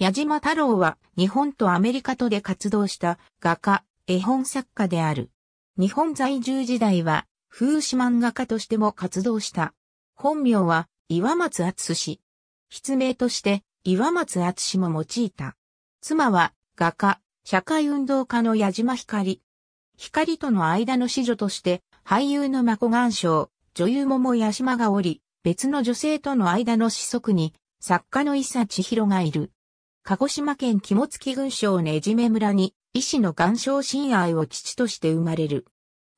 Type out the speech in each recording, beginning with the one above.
矢島太郎は日本とアメリカとで活動した画家、絵本作家である。日本在住時代は風刺漫画家としても活動した。本名は岩松厚氏。筆名として岩松厚氏も用いた。妻は画家、社会運動家の矢島光。光との間の子女として俳優の孫岩賞、女優桃矢島がおり、別の女性との間の子息に作家の伊佐千尋がいる。鹿児島県肝付郡省根締め村に、医師の岩礁親愛を父として生まれる。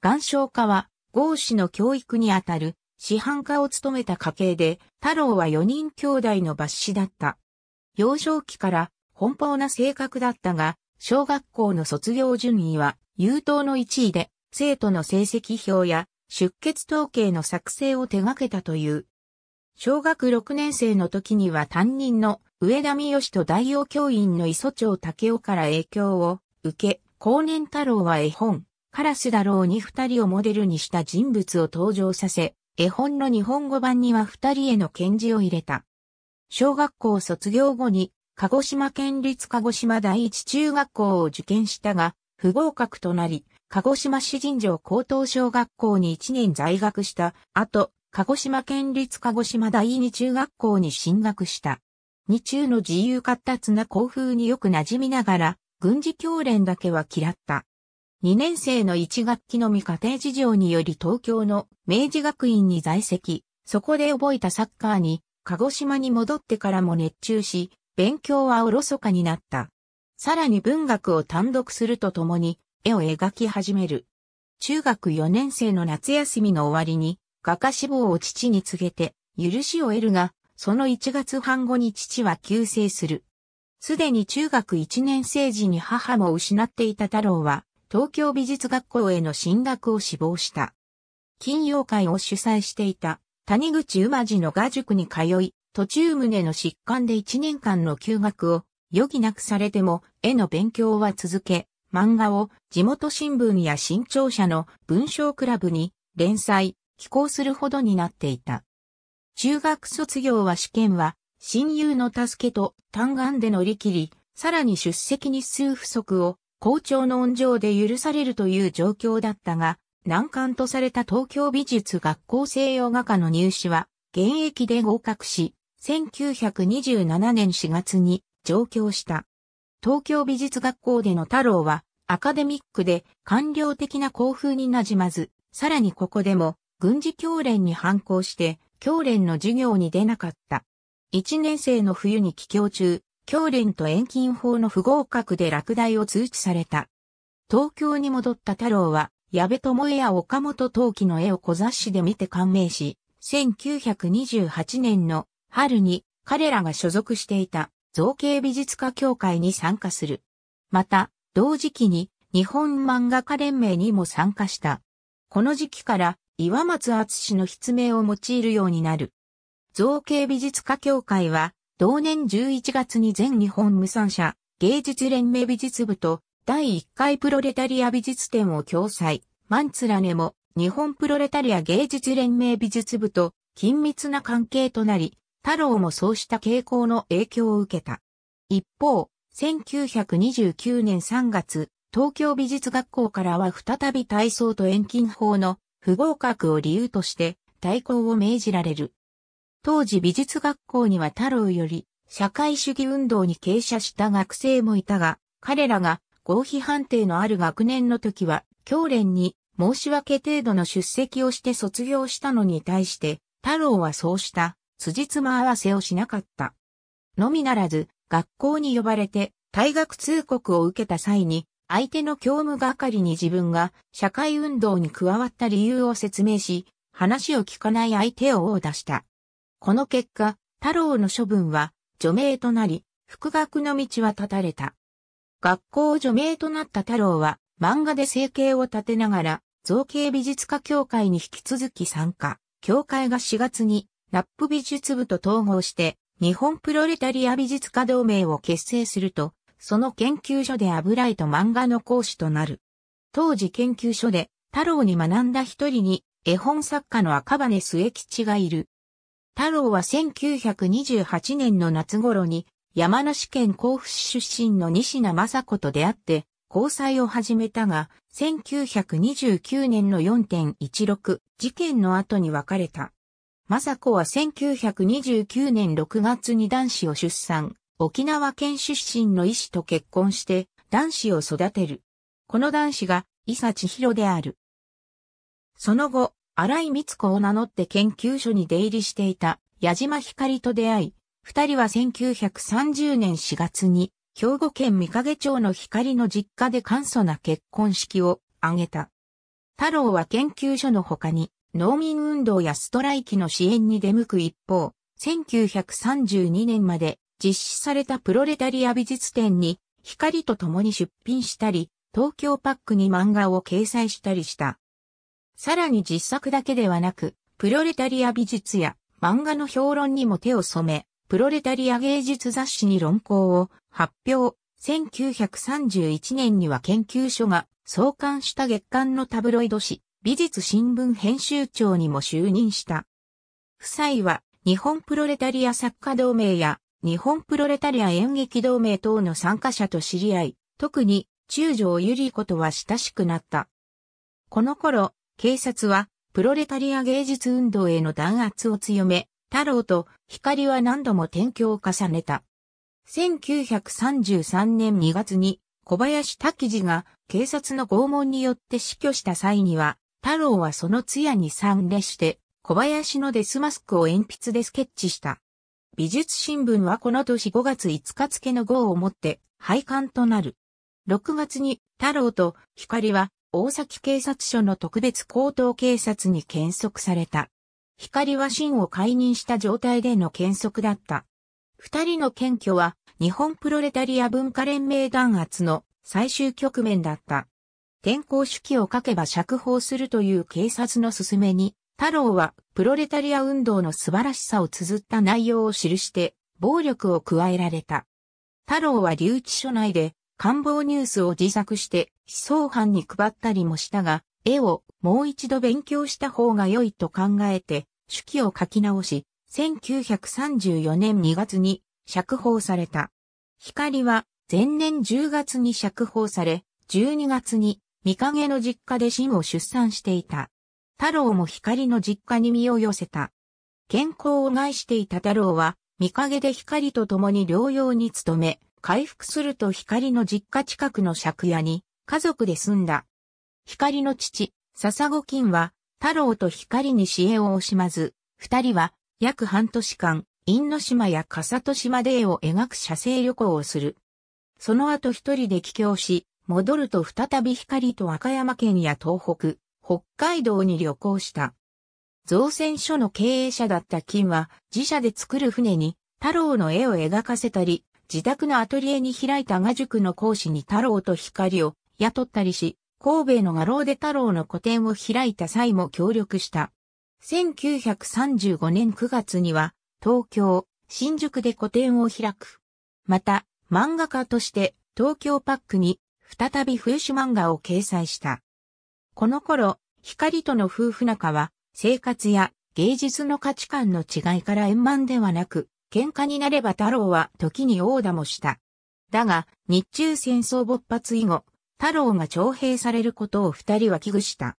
岩礁家は、合氏の教育にあたる、師範家を務めた家系で、太郎は4人兄弟の抜子だった。幼少期から奔放な性格だったが、小学校の卒業順位は優等の1位で、生徒の成績表や出欠統計の作成を手掛けたという小学6年生の時には担任の上田美義と大王教員の磯町武雄から影響を受け、後年太郎は絵本、カラスだろうに二人をモデルにした人物を登場させ、絵本の日本語版には二人への検字を入れた。小学校卒業後に、鹿児島県立鹿児島第一中学校を受験したが、不合格となり、鹿児島市人城高等小学校に一年在学した後、鹿児島県立鹿児島第二中学校に進学した。二中の自由活達な校風によく馴染みながら、軍事教練だけは嫌った。2年生の1学期のみ家庭事情により東京の明治学院に在籍、そこで覚えたサッカーに、鹿児島に戻ってからも熱中し、勉強はおろそかになった。さらに文学を単独するとともに、絵を描き始める。中学4年生の夏休みの終わりに、画家志望を父に告げて、許しを得るが、その1月半後に父は急逝する。すでに中学1年生時に母も失っていた太郎は、東京美術学校への進学を志望した。金曜会を主催していた谷口馬次の画塾に通い、途中胸の疾患で1年間の休学を余儀なくされても絵の勉強は続け、漫画を地元新聞や新潮社の文章クラブに連載、寄稿するほどになっていた。中学卒業は試験は、親友の助けと単眼で乗り切り、さらに出席日数不足を校長の恩情で許されるという状況だったが、難関とされた東京美術学校西洋画科の入試は、現役で合格し、1927年4月に上京した。東京美術学校での太郎は、アカデミックで官僚的な校風になじまず、さらにここでも軍事教練に反抗して、教練の授業に出なかった。1年生の冬に帰郷中、教練と遠近法の不合格で落第を通知された。東京に戻った太郎は、矢部智恵や岡本陶器の絵を小雑誌で見て感銘し、1928年の春に彼らが所属していた造形美術家協会に参加する。また、同時期に日本漫画家連盟にも参加した。この時期から岩松厚の筆名を用いるようになる。造形美術家協会は、同年11月に全日本無産者芸術連盟美術部と第1回プロレタリア美術展を共催。マンツラネも日本プロレタリア芸術連盟美術部と緊密な関係となり、太郎もそうした傾向の影響を受けた。一方、1929年3月、東京美術学校からは再び体操と遠近法の不合格を理由として対抗を命じられる。当時美術学校には太郎より社会主義運動に傾斜した学生もいたが、彼らが合否判定のある学年の時は、教練に申し訳程度の出席をして卒業したのに対して、太郎はそうした辻褄合わせをしなかった。のみならず、学校に呼ばれて退学通告を受けた際に、相手の教務係に自分が社会運動に加わった理由を説明し、話を聞かない相手を殴打した。この結果、太郎の処分は除名となり、復学の道は断たれた。学校除名となった太郎は漫画で生計を立てながら造形美術家協会に引き続き参加。協会が4月にナップ美術部と統合して日本プロレタリア美術家同盟を結成するとその研究所で油絵と漫画の講師となる。当時研究所で太郎に学んだ一人に絵本作家の赤羽末吉がいる。太郎は1928年の夏頃に山梨県甲府市出身の西名雅子と出会って交際を始めたが、1929年の4.16事件の後に別れた。雅子は1929年6月に男子を出産。沖縄県出身の医師と結婚して男子を育てる。この男子が伊佐千尋である。その後、荒井光子を名乗って研究所に出入りしていた矢島光と出会い、二人は1930年4月に兵庫県三影町の光の実家で簡素な結婚式を挙げた。太郎は研究所の他に農民運動やストライキの支援に出向く一方、1932年まで実施されたプロレタリア美術展に光と共に出品したり、東京パックに漫画を掲載したりした。さらに実作だけではなく、プロレタリア美術や漫画の評論にも手を染め、プロレタリア芸術雑誌に論考を発表。1931年には研究所が創刊した月刊のタブロイド誌、美術新聞編集長にも就任した。夫妻は日本プロレタリア作家同盟や日本プロレタリア演劇同盟等の参加者と知り合い、特に中条ゆり子とは親しくなった。この頃、警察はプロレタリア芸術運動への弾圧を強め、太郎と光は何度も転居を重ねた。1933年2月に小林滝次が警察の拷問によって死去した際には、太郎はその通夜に参列して、小林のデスマスクを鉛筆でスケッチした。美術新聞はこの年5月5日付の号をもって廃刊となる。6月に太郎と光は大崎警察署の特別高等警察に検測された。光は真を解任した状態での検測だった。二人の検挙は日本プロレタリア文化連盟弾圧の最終局面だった。転校手記を書けば釈放するという警察の勧めに太郎はプロレタリア運動の素晴らしさを綴った内容を記して暴力を加えられた。太郎は留置所内で官房ニュースを自作して思想犯に配ったりもしたが、絵をもう一度勉強した方が良いと考えて、手記を書き直し、1934年2月に釈放された。光は前年10月に釈放され、12月に見影の実家でシを出産していた。太郎も光の実家に身を寄せた。健康を害していた太郎は、見陰で光と共に療養に努め、回復すると光の実家近くの借家に家族で住んだ。光の父、笹子金は、太郎と光に支援を惜しまず、二人は約半年間、因島や笠戸島で絵を描く写生旅行をする。その後一人で帰郷し、戻ると再び光と和歌山県や東北、北海道に旅行した。造船所の経営者だった金は、自社で作る船に太郎の絵を描かせたり、自宅のアトリエに開いた画塾の講師に太郎と光を雇ったりし、神戸の画廊で太郎の個展を開いた際も協力した。1935年9月には、東京、新宿で個展を開く。また、漫画家として東京パックに再び風刺漫画を掲載した。この頃、光との夫婦仲は、生活や芸術の価値観の違いから円満ではなく、喧嘩になれば太郎は時に殴打もした。だが、日中戦争勃発以後、太郎が徴兵されることを二人は危惧した。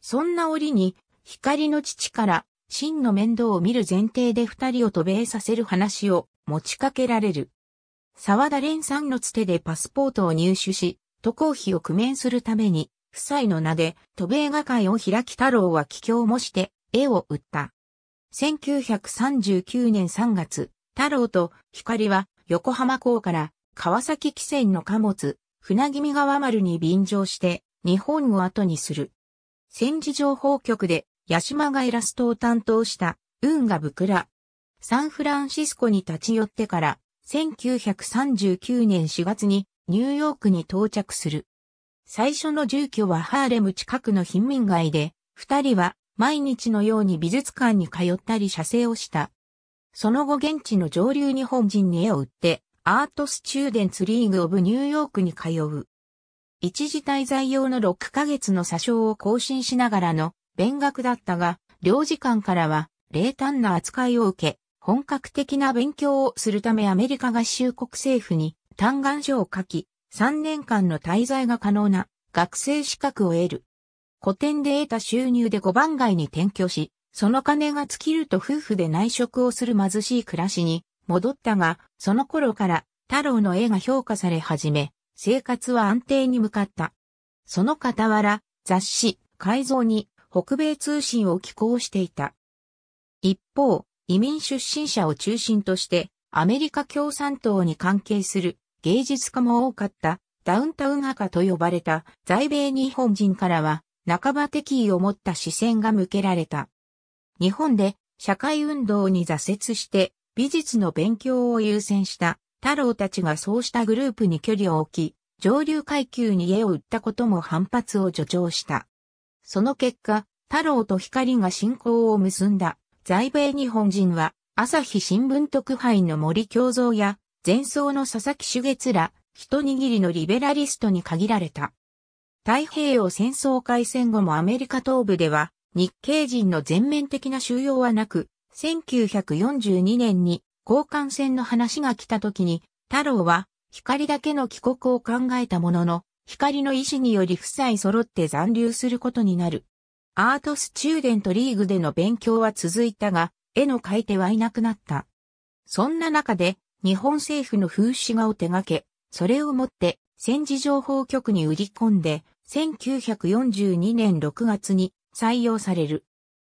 そんな折に、光の父から、真の面倒を見る前提で二人を渡米させる話を持ちかけられる。沢田蓮さんのつてでパスポートを入手し、渡航費を工面するために、夫妻の名で、都米画会を開き太郎は帰郷もして、絵を売った。1939年3月、太郎と光は横浜港から川崎汽船の貨物、船見川丸に便乗して日本を後にする。戦時情報局で八島がイラストを担当した運河ブクラ。サンフランシスコに立ち寄ってから1939年4月にニューヨークに到着する。最初の住居はハーレム近くの貧民街で、二人は毎日のように美術館に通ったり写生をした。その後現地の上流日本人に絵を売って、アートスチューデンツリーグオブニューヨークに通う。一時滞在用の6ヶ月の詐称を更新しながらの勉学だったが、領事館からは冷淡な扱いを受け、本格的な勉強をするためアメリカ合衆国政府に嘆願書を書き、3年間の滞在が可能な学生資格を得る。古典で得た収入で5番街に転居し、その金が尽きると夫婦で内職をする貧しい暮らしに戻ったが、その頃から太郎の絵が評価され始め、生活は安定に向かった。その傍ら、雑誌、改造に北米通信を寄稿していた。一方、移民出身者を中心として、アメリカ共産党に関係する芸術家も多かったダウンタウン家と呼ばれた在米日本人からは半ば敵意を持った視線が向けられた。日本で社会運動に挫折して美術の勉強を優先した太郎たちがそうしたグループに距離を置き、上流階級に家を売ったことも反発を助長した。その結果、太郎と光が信仰を結んだ在米日本人は朝日新聞特派員の森京造や前奏の佐々木主月ら、一握りのリベラリストに限られた。太平洋戦争開戦後もアメリカ東部では、日系人の全面的な収容はなく、1942年に交換戦の話が来た時に、太郎は光だけの帰国を考えたものの、光の意志により夫妻揃って残留することになる。アートスチューデントリーグでの勉強は続いたが、絵の買い手はいなくなった。そんな中で、日本政府の風刺画を手掛け、それをもって戦時情報局に売り込んで、1942年6月に採用される。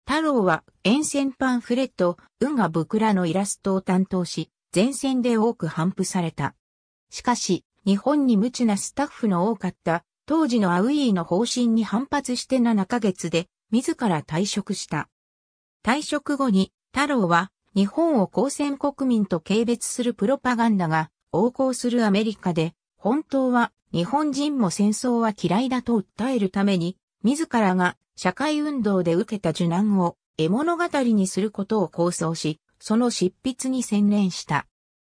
太郎は沿線パンフレット、運河ブクラのイラストを担当し、前線で多く頒布された。しかし、日本に無知なスタッフの多かった、当時のアウィーの方針に反発して7ヶ月で、自ら退職した。退職後に、太郎は、日本を公選国民と軽蔑するプロパガンダが横行するアメリカで、本当は日本人も戦争は嫌いだと訴えるために、自らが社会運動で受けた受難を絵物語にすることを構想し、その執筆に専念した。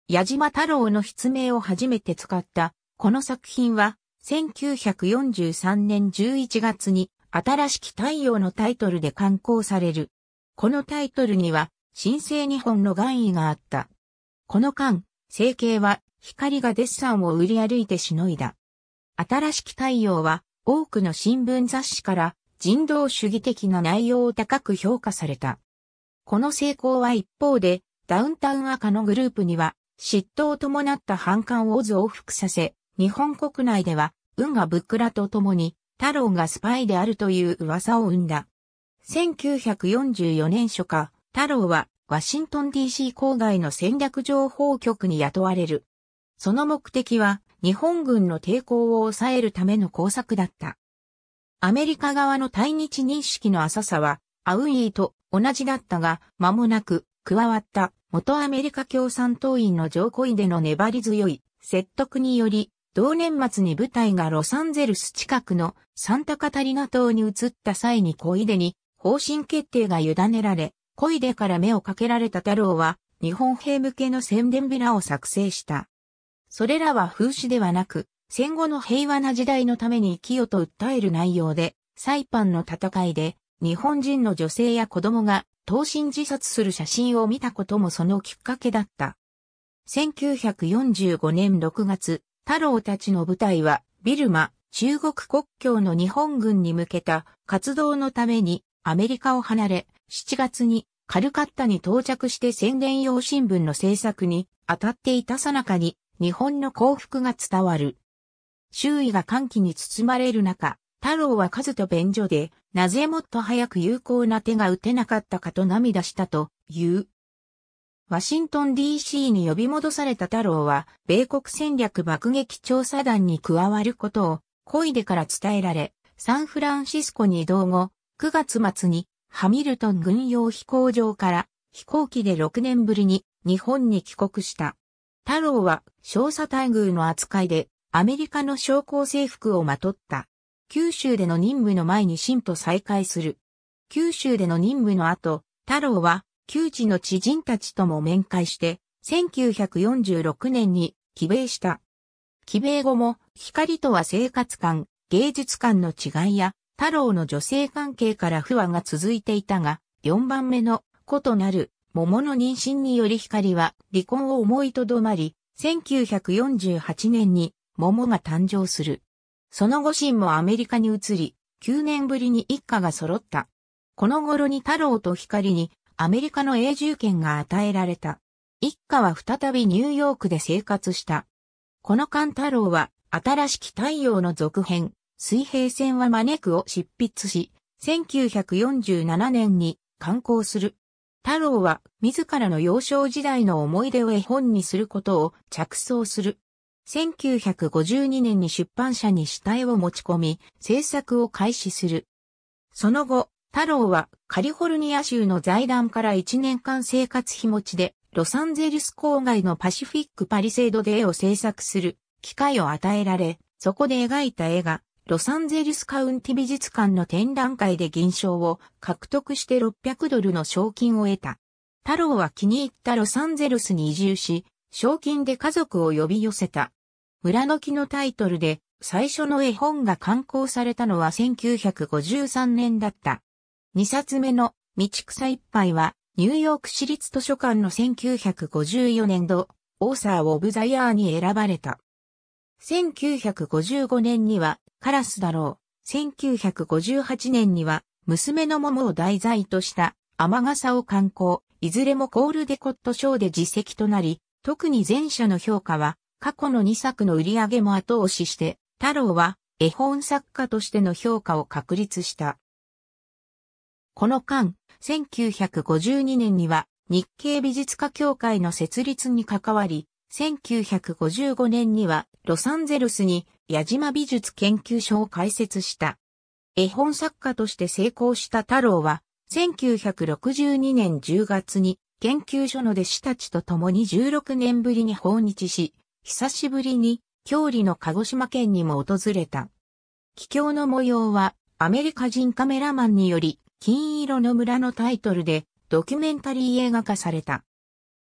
矢島太郎の筆名を初めて使った、この作品は、1943年11月に、新しき太陽のタイトルで刊行される。このタイトルには、新生日本の願意があった。この間、成形は光がデッサンを売り歩いてしのいだ。新しき太陽は多くの新聞雑誌から人道主義的な内容を高く評価された。この成功は一方で、ダウンタウン赤のグループには、嫉妬を伴った反感を増幅させ、日本国内では、運がぶっくらと共に、太郎がスパイであるという噂を生んだ。1944年初夏、太郎はワシントン DC 郊外の戦略情報局に雇われる。その目的は日本軍の抵抗を抑えるための工作だった。アメリカ側の対日認識の浅さはアウイーと同じだったが、間もなく加わった元アメリカ共産党員の上恋での粘り強い説得により、同年末に部隊がロサンゼルス近くのサンタカタリナ島に移った際に小出に方針決定が委ねられ、恋でから目をかけられた太郎は、日本兵向けの宣伝ビラを作成した。それらは風刺ではなく、戦後の平和な時代のために生きよと訴える内容で、サイパンの戦いで、日本人の女性や子供が、投身自殺する写真を見たこともそのきっかけだった。1945年6月、太郎たちの部隊は、ビルマ、中国国境の日本軍に向けた活動のためにアメリカを離れ、7月にカルカッタに到着して宣伝用新聞の制作に当たっていたさなかに日本の幸福が伝わる。周囲が歓喜に包まれる中、太郎は数と便所で、なぜもっと早く有効な手が打てなかったかと涙したという。ワシントン DC に呼び戻された太郎は、米国戦略爆撃調査団に加わることを、恋でから伝えられ、サンフランシスコに移動後、9月末にハミルトン軍用飛行場から飛行機で6年ぶりに日本に帰国した。太郎は少佐待遇の扱いでアメリカの将校制服をまとった。九州での任務の前に新と再会する。九州での任務の後、太郎は旧知の知人たちとも面会して、1946年に帰米した。帰米後も光とは生活感、芸術感の違いや太郎の女性関係から不和が続いていたが、4番目の子となる桃の妊娠により光は離婚を思いとどまり、1948年に桃が誕生する。その後真もアメリカに移り、9年ぶりに一家が揃った。この頃に太郎と光にアメリカの永住権が与えられた。一家は再びニューヨークで生活した。この間太郎は新しき太陽の続編、水平線は招くを執筆し、1947年に刊行する。太郎は自らの幼少時代の思い出を絵本にすることを着想する。1952年に出版社に死体を持ち込み、制作を開始する。その後、太郎はカリフォルニア州の財団から1年間生活費持ちで、ロサンゼルス郊外のパシフィックパリセードで絵を制作する機会を与えられ、そこで描いた絵がロサンゼルスカウンティ美術館の展覧会で銀賞を獲得して600ドルの賞金を得た。太郎は気に入ったロサンゼルスに移住し、賞金で家族を呼び寄せた。村の木のタイトルで最初の絵本が刊行されたのは1953年だった。2冊目の道草一杯はニューヨーク市立図書館の1954年度オーサー・オブ・ザ・ヤーに選ばれた。1955年には、カラスだろう。1958年には、娘の桃を題材とした、天傘を観光、いずれもコールデコットショーで実績となり、特に前者の評価は、過去の2作の売り上げも後押しして、太郎は絵本作家としての評価を確立した。この間、1952年には日系美術家協会の設立に関わり、1955年にはロサンゼルスに矢島美術研究所を開設した。絵本作家として成功した太郎は、1962年10月に研究所の弟子たちと共に16年ぶりに訪日し、久しぶりに郷里の鹿児島県にも訪れた。帰郷の模様はアメリカ人カメラマンにより金色の村のタイトルでドキュメンタリー映画化された。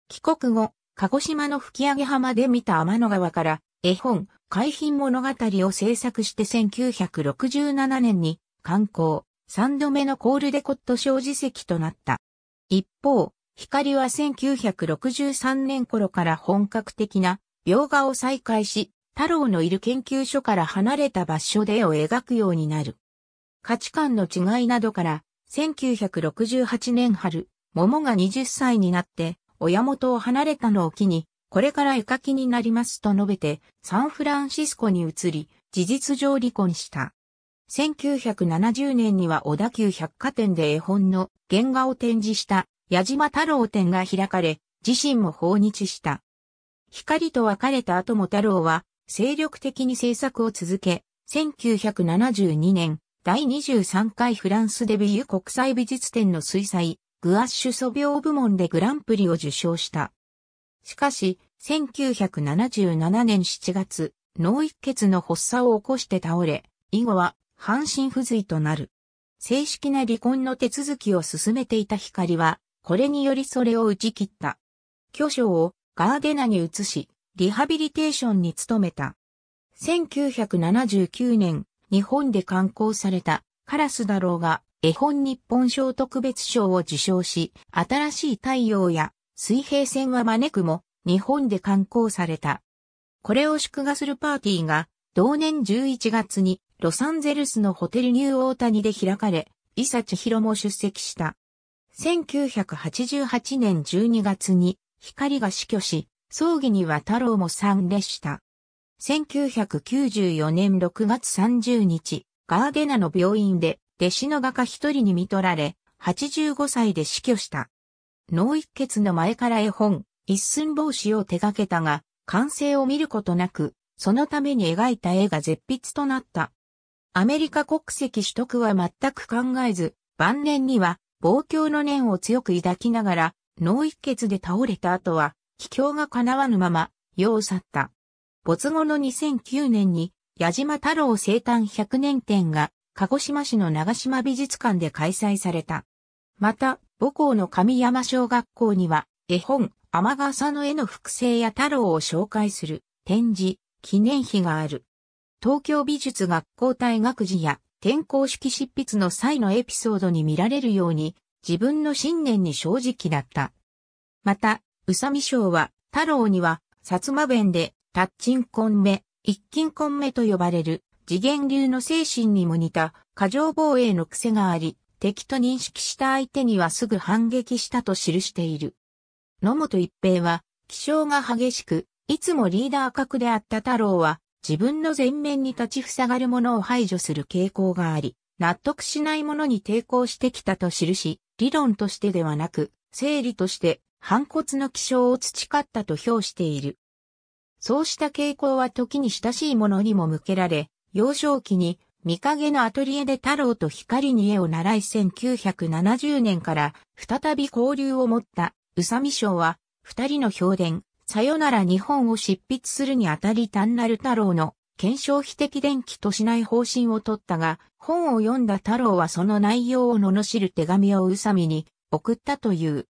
帰国後、鹿児島の吹上浜で見た天の川から絵本、海浜物語を制作して1967年に観光、三度目のコールデコット小辞席となった。一方、光は1963年頃から本格的な描画を再開し、太郎のいる研究所から離れた場所で絵を描くようになる。価値観の違いなどから、1968年春、桃が20歳になって、親元を離れたのを機に、これから絵描きになりますと述べて、サンフランシスコに移り、事実上離婚した。1970年には小田急百貨店で絵本の原画を展示した矢島太郎展が開かれ、自身も訪日した。光と別れた後も太郎は精力的に制作を続け、1972年第23回フランスデビュー国際美術展の水彩グアッシュ素描部門でグランプリを受賞した。しかし、1977年7月、脳一血の発作を起こして倒れ、以後は半身不随となる。正式な離婚の手続きを進めていた光は、これによりそれを打ち切った。巨匠をガーデナに移し、リハビリテーションに努めた。1979年、日本で刊行されたカラスだろうが、絵本日本賞特別賞を受賞し、新しい太陽や水平線は招くも日本で刊行された。これを祝賀するパーティーが同年11月にロサンゼルスのホテルニューオータニで開かれ、伊佐千尋も出席した。1988年12月に光が死去し、葬儀には太郎も参列した。1994年6月30日、ガーデナの病院で弟子の画家一人に見取られ、85歳で死去した。脳一血の前から絵本、一寸帽子を手掛けたが、完成を見ることなく、そのために描いた絵が絶筆となった。アメリカ国籍取得は全く考えず、晩年には、望郷の念を強く抱きながら、脳一血で倒れた後は、帰郷が叶わぬまま、世を去った。没後の2009年に、矢島太郎生誕100年展が鹿児島市の長島美術館で開催された。また、母校の上山小学校には、絵本、天笠の絵の複製や太郎を紹介する展示、記念碑がある。東京美術学校大学時や転校式執筆の際のエピソードに見られるように、自分の信念に正直だった。また、宇佐美賞は、太郎には、薩摩弁で、タッチンコンメ、一金コンメと呼ばれる、次元流の精神にも似た過剰防衛の癖があり、敵と認識した相手にはすぐ反撃したと記している。野本一平は、気性が激しく、いつもリーダー格であった太郎は、自分の前面に立ち塞がるものを排除する傾向があり、納得しないものに抵抗してきたと記し、理論としてではなく、整理として、反骨の気性を培ったと評している。そうした傾向は時に親しいものにも向けられ、幼少期に、見影のアトリエで太郎と光に絵を習い1970年から再び交流を持った宇佐美賞は二人の評伝さよなら日本を執筆するにあたり単なる太郎の検証非的伝記としない方針を取ったが本を読んだ太郎はその内容を罵る手紙を宇佐美に送ったという。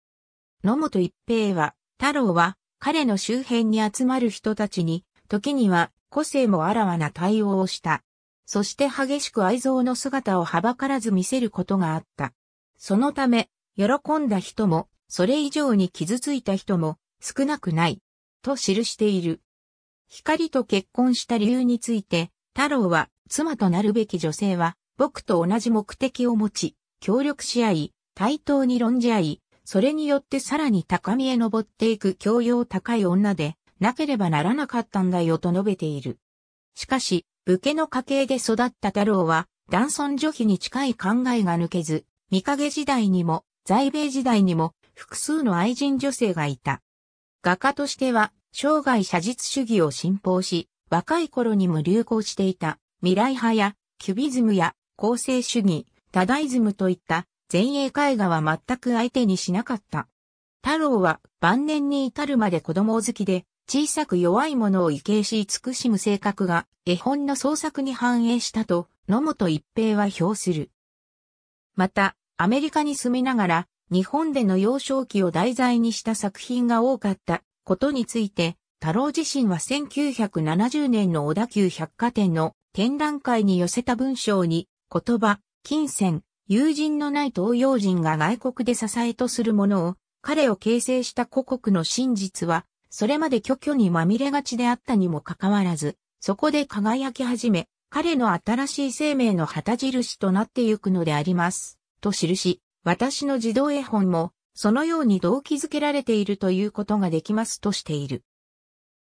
野本一平は太郎は彼の周辺に集まる人たちに時には個性もあらわな対応をした。そして激しく愛憎の姿をはばからず見せることがあった。そのため、喜んだ人も、それ以上に傷ついた人も少なくない、と記している。光と結婚した理由について、太郎は妻となるべき女性は、僕と同じ目的を持ち、協力し合い、対等に論じ合い、それによってさらに高みへ登っていく教養高い女で、なければならなかったんだよと述べている。しかし、武家の家系で育った太郎は、男尊女卑に近い考えが抜けず、見影時代にも、在米時代にも、複数の愛人女性がいた。画家としては、生涯写実主義を信奉し、若い頃にも流行していた、未来派や、キュビズムや、構成主義、ダダイズムといった、前衛絵画は全く相手にしなかった。太郎は晩年に至るまで子供好きで、小さく弱いものを畏敬し慈しむ性格が絵本の創作に反映したと野本一平は評する。また、アメリカに住みながら日本での幼少期を題材にした作品が多かったことについて、太郎自身は1970年の小田急百貨店の展覧会に寄せた文章に、言葉、金銭、友人のない東洋人が外国で支えとするものを、彼を形成した故国の真実は、それまで虚虚にまみれがちであったにもかかわらず、そこで輝き始め、彼の新しい生命の旗印となってゆくのであります。と記し、私の児童絵本も、そのように動機づけられているということができますとしている。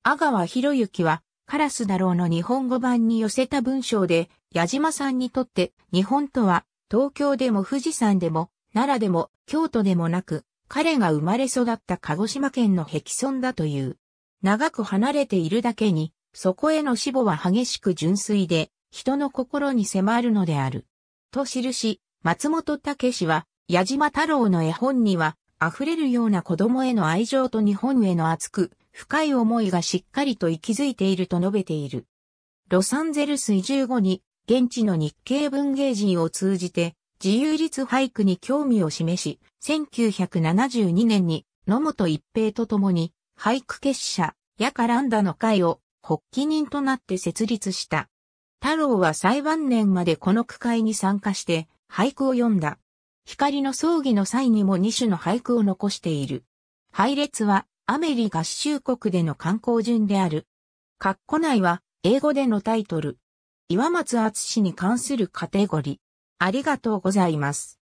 阿川博之は、カラスだろうの日本語版に寄せた文章で、矢島さんにとって、日本とは、東京でも富士山でも、奈良でも、京都でもなく、彼が生まれ育った鹿児島県の壁村だという。長く離れているだけに、そこへの死母は激しく純粋で、人の心に迫るのである。と記し、松本武氏は、矢島太郎の絵本には、溢れるような子供への愛情と日本への熱く、深い思いがしっかりと息づいていると述べている。ロサンゼルス移住後に、現地の日系文芸人を通じて、自由律俳句に興味を示し、1972年に野本一平と共に俳句結社、やからんだの会を発起人となって設立した。太郎は最晩年までこの区会に参加して俳句を読んだ。光の葬儀の際にも2種の俳句を残している。配列はアメリ合衆国での観光順である。括弧内は英語でのタイトル。岩松厚に関するカテゴリー。ありがとうございます。